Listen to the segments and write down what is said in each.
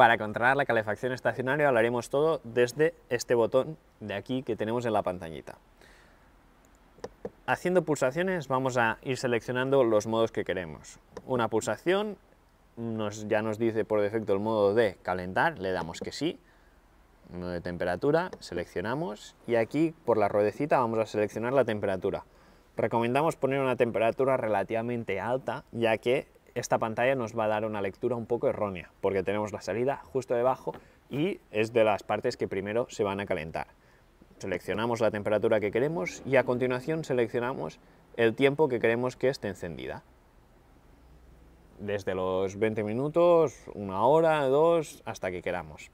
Para controlar la calefacción estacionaria hablaremos todo desde este botón de aquí que tenemos en la pantallita. Haciendo pulsaciones vamos a ir seleccionando los modos que queremos. Una pulsación nos, ya nos dice por defecto el modo de calentar, le damos que sí. Modo de temperatura, seleccionamos y aquí por la ruedecita vamos a seleccionar la temperatura. Recomendamos poner una temperatura relativamente alta ya que esta pantalla nos va a dar una lectura un poco errónea, porque tenemos la salida justo debajo y es de las partes que primero se van a calentar. Seleccionamos la temperatura que queremos y a continuación seleccionamos el tiempo que queremos que esté encendida. Desde los 20 minutos, una hora, dos, hasta que queramos.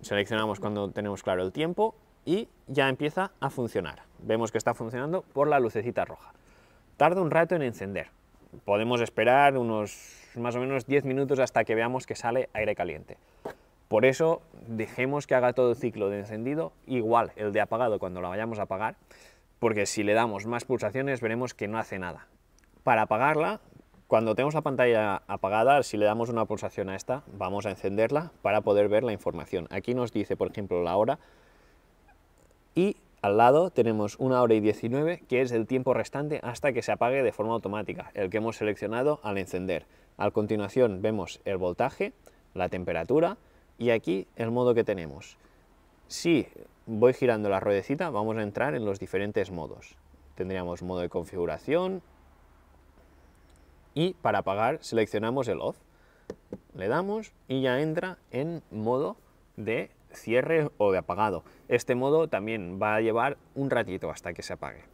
Seleccionamos cuando tenemos claro el tiempo y ya empieza a funcionar. Vemos que está funcionando por la lucecita roja. Tarda un rato en encender, podemos esperar unos más o menos 10 minutos hasta que veamos que sale aire caliente. Por eso dejemos que haga todo el ciclo de encendido, igual el de apagado cuando la vayamos a apagar, porque si le damos más pulsaciones veremos que no hace nada. Para apagarla, cuando tenemos la pantalla apagada, si le damos una pulsación a esta, vamos a encenderla para poder ver la información. Aquí nos dice, por ejemplo, la hora y al lado tenemos una hora y 19, que es el tiempo restante hasta que se apague de forma automática, el que hemos seleccionado al encender. A continuación vemos el voltaje, la temperatura y aquí el modo que tenemos. Si voy girando la ruedecita, vamos a entrar en los diferentes modos. Tendríamos modo de configuración y para apagar seleccionamos el off. Le damos y ya entra en modo de cierre o de apagado. Este modo también va a llevar un ratito hasta que se apague.